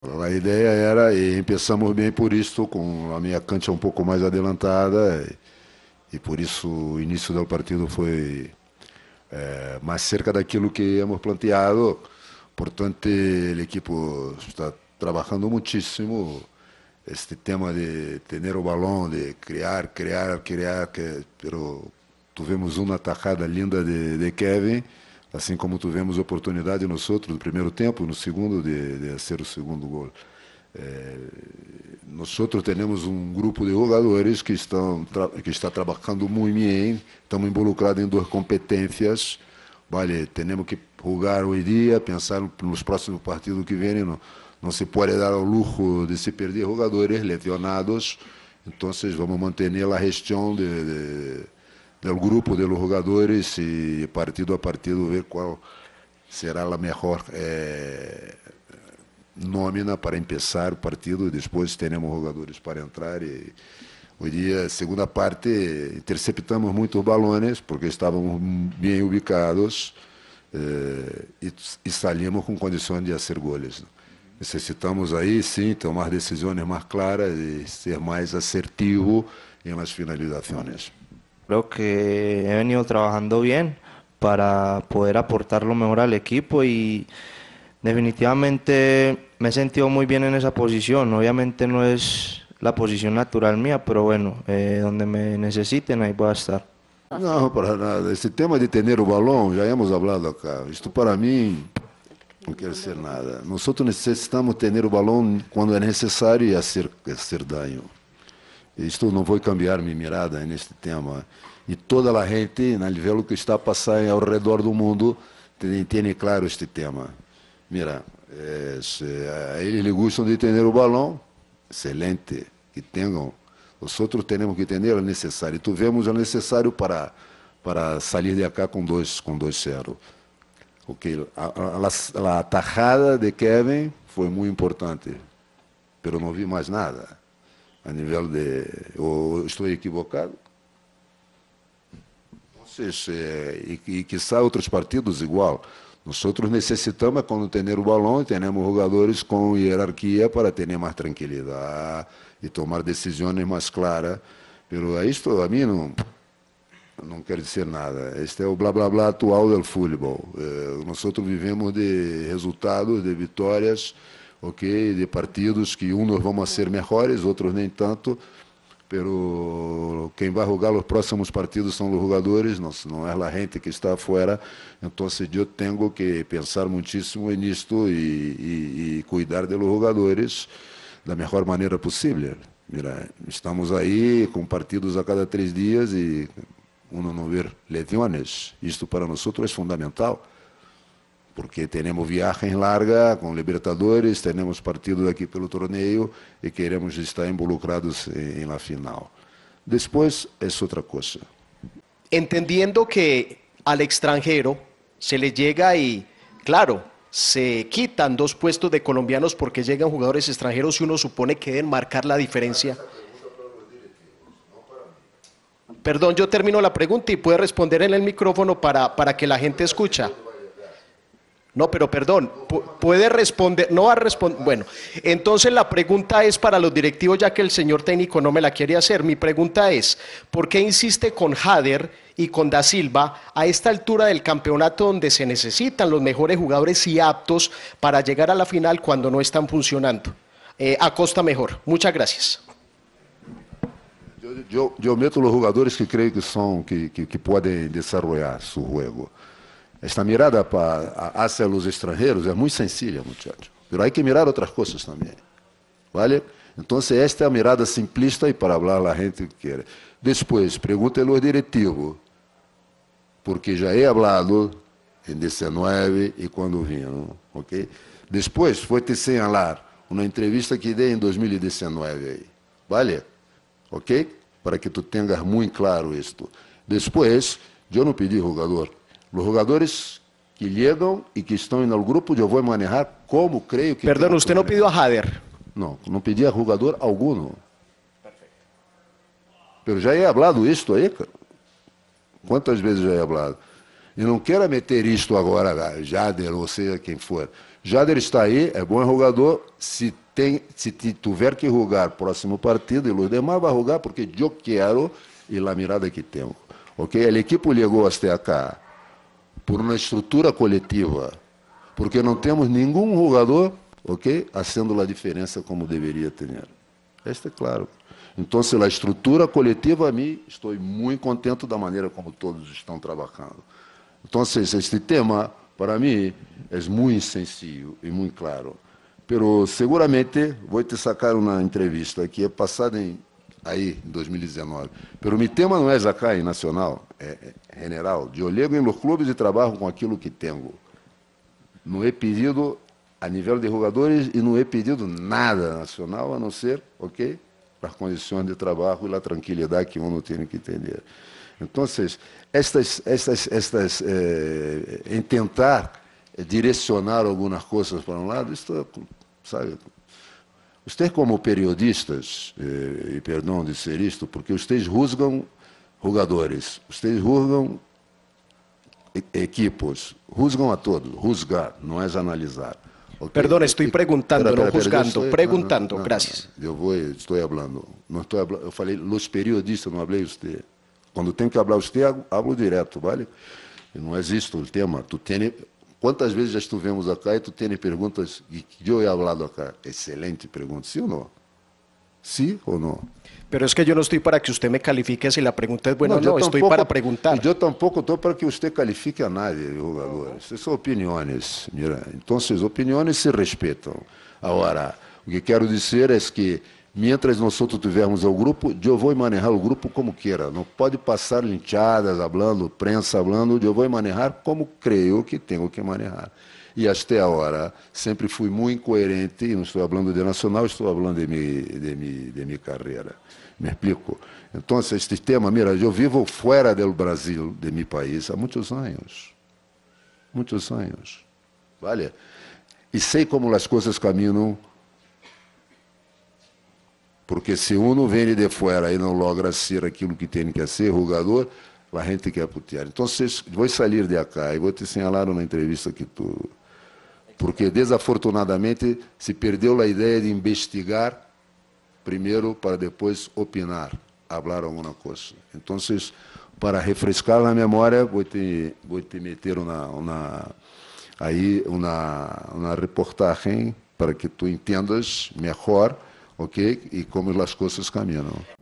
A ideia era, e começamos bem por isso, com a minha cancha um pouco mais adelantada, e, e por isso o início do partido foi é, mais cerca daquilo que hemos planteado. Portanto, a equipe está trabalhando muitíssimo este tema de ter o balão, de criar, criar, criar, que, pero tivemos uma atacada linda de, de Kevin assim como tivemos oportunidade nós outros no primeiro tempo, no segundo de, de o segundo gol. É, nós outros temos um grupo de jogadores que estão que está trabalhando muito bem, estamos involucrados em duas competências. Vale, temos que jogar hoje dia, pensar nos próximos partidos que vêm, não, não se pode dar ao luxo de se perder jogadores lesionados. Então, vamos manter a gestão de, de do grupo de jogadores e partido a partido ver qual será a melhor eh, nómina para começar o partido. Depois teremos jogadores para entrar e hoje dia, segunda parte, interceptamos muitos balões porque estávamos bem ubicados eh, e, e com condições de fazer goles. Né? Necessitamos aí sim tomar decisões mais claras e ser mais assertivo em las finalizações. Creo que he venido trabajando bien para poder aportar lo mejor al equipo y definitivamente me he sentido muy bien en esa posición. Obviamente no es la posición natural mía, pero bueno, eh, donde me necesiten ahí voy a estar. No, para nada. Ese tema de tener el balón, ya hemos hablado acá. Esto para mí no quiere ser nada. Nosotros necesitamos tener el balón cuando es necesario y hacer, hacer daño. Isto não vou cambiar minha mirada neste tema. E toda a gente, na né, nível que está passando ao redor do mundo, tem, tem claro este tema. Mira, é, se, a eles lhe gostam de ter o balão, excelente, que tenham. Nós outros temos que ter o necessário. E tu vemos o necessário para para sair de cá com dois com dois zero. a, a, a, a tajada de Kevin foi muito importante, mas não vi mais nada a nível de. Ou estou equivocado? Vocês, é, e, e saem outros partidos igual. Nós necessitamos, quando ter o balão, termos jogadores com hierarquia para ter mais tranquilidade e tomar decisões mais claras. Pero isto a mim não, não quer dizer nada. Este é o blá blá blá atual do futebol. Eh, nós vivemos de resultados, de vitórias ok, de partidos que uns vão ser melhores, outros nem tanto, pero quem vai jogar os próximos partidos são os jogadores, não, não é a gente que está fora. Então, eu tenho que pensar muitíssimo nisto e, e, e cuidar dos jogadores da melhor maneira possível. Mira, estamos aí com partidos a cada três dias e um não ver lesões. Isto para nós é fundamental. porque tenemos viajes larga con Libertadores, tenemos partido aquí el torneo y queremos estar involucrados en la final. Después es otra cosa. Entendiendo que al extranjero se le llega y, claro, se quitan dos puestos de colombianos porque llegan jugadores extranjeros y uno supone que deben marcar la diferencia. Perdón, yo termino la pregunta y puede responder en el micrófono para, para que la gente escucha. No, pero perdón, puede responder, no va a responder. Bueno, entonces la pregunta es para los directivos, ya que el señor técnico no me la quiere hacer. Mi pregunta es, ¿por qué insiste con Hader y con Da Silva a esta altura del campeonato donde se necesitan los mejores jugadores y aptos para llegar a la final cuando no están funcionando? Eh, a costa mejor. Muchas gracias. Yo meto los jugadores que creo que son, que, que, que su juego Esta mirada para, hacia estrangeiros é muito sencilla, muchachos. Pero hay que mirar outras coisas também, ¿Vale? Então, esta é a mirada simplista e para falar a gente que quer. Depois, pergunta ao diretivo, porque já he hablado em 19 e quando vino, ok? Depois, foi te señalar uma entrevista que dei em 2019 aí, ¿vale? Ok? Para que tu tenhas muito claro isto. Depois, eu não pedi jogador, os jogadores que chegam e que estão no grupo, eu vou manejar como creio que. Perdão, você não pediu a Jader? Não, não pedi a jogador algum. Perfeito. Eu já he hablado isto aí, ¿eh? cara. Quantas vezes já he hablado? E não queira meter isto agora, Jader, ou seja, quem for. Jader está aí, é bom jogador. Se, tem, se tiver que jogar próximo partido, e os demais vai jogar porque eu quero e a mirada que tenho. Ok? A equipe chegou até cá por uma estrutura coletiva, porque não temos nenhum jogador, ok, fazendo a diferença como deveria ter. Este é claro. Então, se a estrutura coletiva a mim, estou muito contente da maneira como todos estão trabalhando. Então, este tema, para mim, é muito sensível e muito claro. Pero seguramente vou te sacar uma entrevista que é passada em aí, em 2019. Pero mi tema não é Zacai Nacional, é, é, general. De olhego em los clubes e trabalho com aquilo que tenho. Não é pedido a nível de jogadores e não é pedido nada nacional, a não ser, ok, as condições de trabalho e a tranquilidade que não tem que entender. Então, estas, estas, estas eh, eh, em tentar direcionar algumas coisas para um lado, isso é, sabe, vocês como periodistas, e, eh, e perdão de ser isto, porque vocês rusgam jogadores, vocês rusgam equipos, rusgam a todos, rusgar, não é analisar. Okay. Perdona, perguntando, não espera, perguntando, graças. Eu estoy, preguntando, no, no, eu No, yo voy, estoy hablando. No estoy hablando, yo falei los periodistas, não falei usted. Quando tengo que hablar usted, falo direto, ¿vale? Não existe o tema. Tú tienes Quantas vezes já estivemos acá e tu tem perguntas e eu he hablado acá? Excelente pergunta, sim ou não? sim ou não? Pero es que yo no estoy para que usted me califique si la pregunta es buena no, o no, tampoco, estoy para preguntar. Yo tampoco estoy para que usted califique a nadie, jogadores. são opiniões, mira. Então, opiniões se respeitam. Agora, o que quero dizer é que Mientras nosotros tivermos ao grupo, eu vou manejar o grupo como queira. Não pode passar linchadas, hablando, prensa hablando. Eu vou manejar como creio que tenho que manejar. E até agora, sempre fui muito coerente. Não estou falando de nacional, estou falando de minha, de minha, de minha carreira. Me explico? Então, este tema, mira, eu vivo fora do Brasil, de meu país, há muitos anos. Muitos anos. Vale? E sei como as coisas caminham porque se um não vem de fora e não logra ser aquilo que tem que ser, jogador, a gente quer putear. Então, vocês, vou sair de cá e vou te senhalar uma entrevista que tu. Porque, desafortunadamente, se perdeu a ideia de investigar primeiro para depois opinar, falar alguma coisa. Então, para refrescar a memória, vou te, vou te meter uma, uma, aí uma, uma reportagem para que tu entendas melhor ok? E como as coisas caminham.